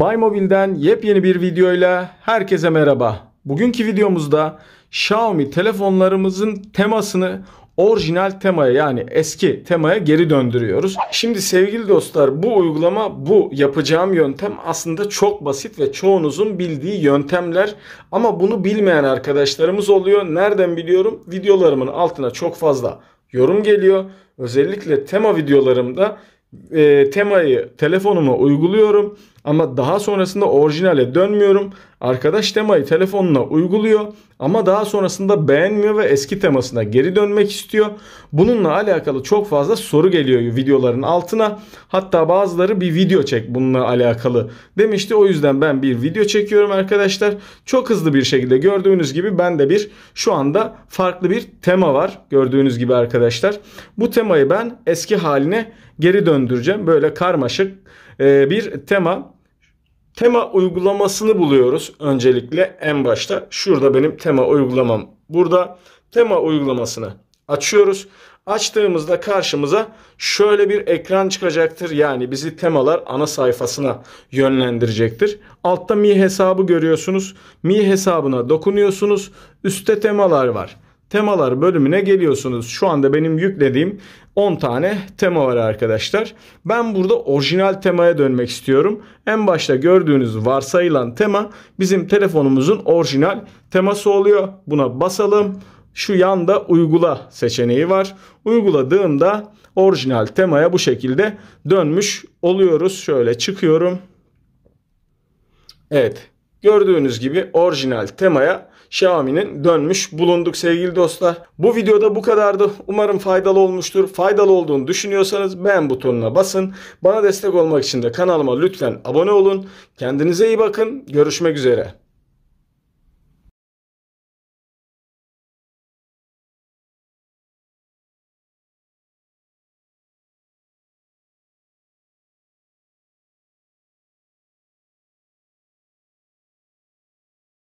Baymobil'den yepyeni bir videoyla herkese merhaba. Bugünkü videomuzda Xiaomi telefonlarımızın temasını orijinal temaya yani eski temaya geri döndürüyoruz. Şimdi sevgili dostlar bu uygulama bu yapacağım yöntem aslında çok basit ve çoğunuzun bildiği yöntemler ama bunu bilmeyen arkadaşlarımız oluyor. Nereden biliyorum? Videolarımın altına çok fazla yorum geliyor. Özellikle tema videolarımda e, temayı telefonuma uyguluyorum ama daha sonrasında orijinale dönmüyorum. Arkadaş temayı telefonuna uyguluyor ama daha sonrasında beğenmiyor ve eski temasına geri dönmek istiyor. Bununla alakalı çok fazla soru geliyor videoların altına. Hatta bazıları bir video çek bununla alakalı demişti. O yüzden ben bir video çekiyorum arkadaşlar. Çok hızlı bir şekilde gördüğünüz gibi ben de bir şu anda farklı bir tema var. Gördüğünüz gibi arkadaşlar. Bu temayı ben eski haline geri döndüreceğim. Böyle karmaşık e, bir tema. Tema uygulamasını buluyoruz öncelikle en başta. Şurada benim tema uygulamam burada. Tema uygulamasını açıyoruz. Açtığımızda karşımıza şöyle bir ekran çıkacaktır. Yani bizi temalar ana sayfasına yönlendirecektir. Altta mi hesabı görüyorsunuz. Mi hesabına dokunuyorsunuz. Üste temalar var temalar bölümüne geliyorsunuz. Şu anda benim yüklediğim 10 tane tema var arkadaşlar. Ben burada orijinal temaya dönmek istiyorum. En başta gördüğünüz varsayılan tema bizim telefonumuzun orijinal teması oluyor. Buna basalım. Şu yanda uygula seçeneği var. Uyguladığımda orijinal temaya bu şekilde dönmüş oluyoruz. Şöyle çıkıyorum. Evet. Gördüğünüz gibi orijinal temaya Xiaomi'nin dönmüş bulunduk sevgili dostlar. Bu videoda bu kadardı. Umarım faydalı olmuştur. Faydalı olduğunu düşünüyorsanız beğen butonuna basın. Bana destek olmak için de kanalıma lütfen abone olun. Kendinize iyi bakın. Görüşmek üzere.